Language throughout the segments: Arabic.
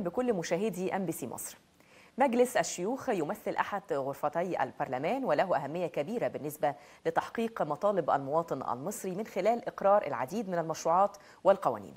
بكل مشاهدي ام بي سي مصر. مجلس الشيوخ يمثل احد غرفتي البرلمان وله اهميه كبيره بالنسبه لتحقيق مطالب المواطن المصري من خلال اقرار العديد من المشروعات والقوانين.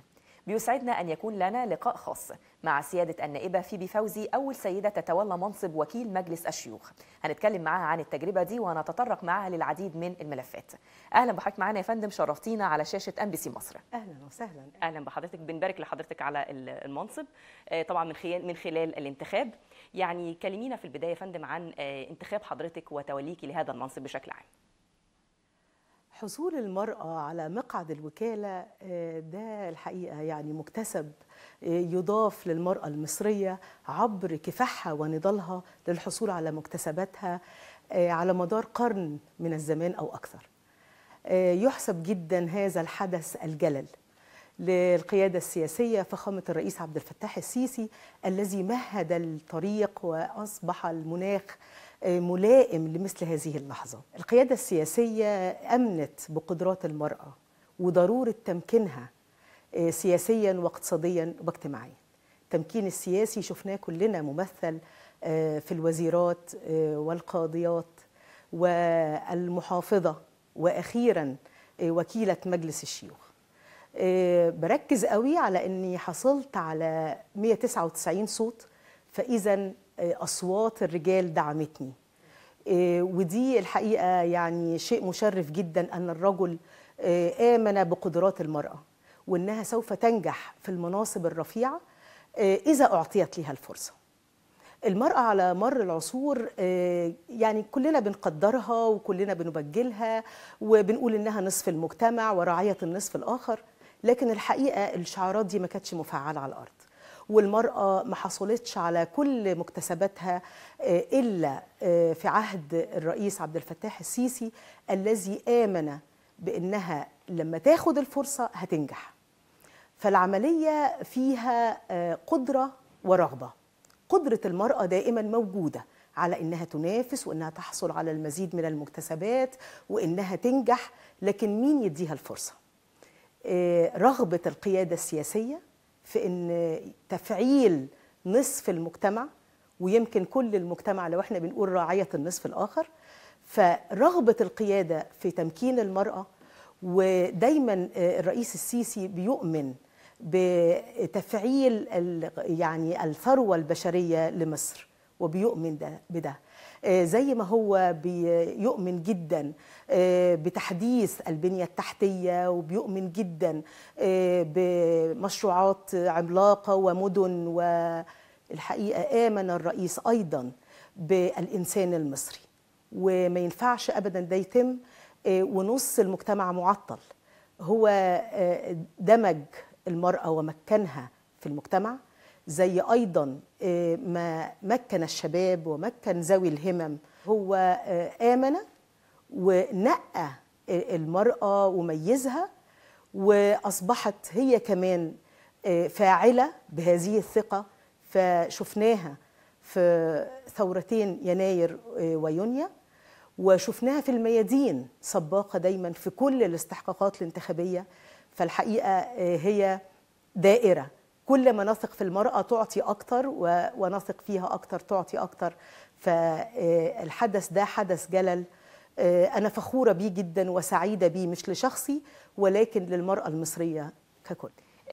بيسعدنا أن يكون لنا لقاء خاص مع سيادة النائبة فيبي فوزي أول سيدة تتولى منصب وكيل مجلس الشيوخ هنتكلم معاها عن التجربة دي ونتطرق معاها للعديد من الملفات أهلا بحضرتك معانا يا فندم شرفتينا على شاشة أم بي سي مصر أهلا وسهلا أهلا بحضرتك بنبارك لحضرتك على المنصب آه، طبعا من خلال من خلال الانتخاب يعني كلمينا في البداية يا فندم عن آه، انتخاب حضرتك وتوليكي لهذا المنصب بشكل عام حصول المرأة على مقعد الوكالة آه، ده الحقيقة يعني مكتسب آه، يضاف للمرأة المصرية عبر كفاحها ونضالها للحصول على مكتسباتها آه، على مدار قرن من الزمان أو أكثر يحسب جدا هذا الحدث الجلل للقيادة السياسية فخامة الرئيس عبد الفتاح السيسي الذي مهد الطريق وأصبح المناخ آه، ملائم لمثل هذه اللحظة القيادة السياسية أمنت بقدرات المرأة وضرورة تمكينها آه، سياسيا واقتصاديا واجتماعيا التمكين السياسي شفناه كلنا ممثل آه، في الوزيرات والقاضيات والمحافظة وأخيرا وكيلة مجلس الشيوخ بركز قوي على أني حصلت على 199 صوت فإذا آه، اصوات الرجال دعمتني آه، ودي الحقيقه يعني شيء مشرف جدا ان الرجل آه، امن بقدرات المراه وانها سوف تنجح في المناصب الرفيعه اذا اعطيت لها الفرصه المرأة على مر العصور يعني كلنا بنقدرها وكلنا بنبجلها وبنقول إنها نصف المجتمع وراعية النصف الآخر لكن الحقيقة الشعارات دي ما كانتش مفعلة على الأرض والمرأة ما حصلتش على كل مكتسباتها آه، إلا آه، في عهد الرئيس عبد الفتاح السيسي الذي آمن بأنها لما تاخد الفرصة هتنجح فالعملية فيها آه، قدرة ورغبة قدرة المرأة دائما موجودة على انها تنافس وانها تحصل على المزيد من المكتسبات وانها تنجح لكن مين يديها الفرصه رغبه القياده السياسيه في ان تفعيل نصف المجتمع ويمكن كل المجتمع لو احنا بنقول راعيه النصف الاخر فرغبه القياده في تمكين المراه ودايما آه، الرئيس السيسي بيؤمن بتفعيل يعني الثروه البشريه لمصر وبيؤمن ده بده آه، زي ما هو بيؤمن جدا آه، بتحديث البنية التحتية وبيؤمن جدا آه، بمشروعات عملاقة ومدن والحقيقة آمن الرئيس أيضا بالإنسان المصري وما ينفعش أبدا ده يتم ونص المجتمع معطل هو دمج المرأة ومكنها في المجتمع زي أيضا آه، ما مكن الشباب ومكن ذوي الهمم هو آه، آمن ونقى آه، المرأة وميزها وأصبحت هي كمان فاعلة بهذه الثقة فشفناها في ثورتين يناير ويونيو وشفناها في الميادين سباقة دايما في كل الاستحقاقات الانتخابية فالحقيقة هي دائرة كل ما نثق في المرأة تعطي أكتر ونثق فيها أكتر تعطي أكتر فالحدث آه، ده حدث جلل آه، أنا فخورة بيه جدا وسعيدة بيه مش لشخصي ولكن للمرأة المصرية ككل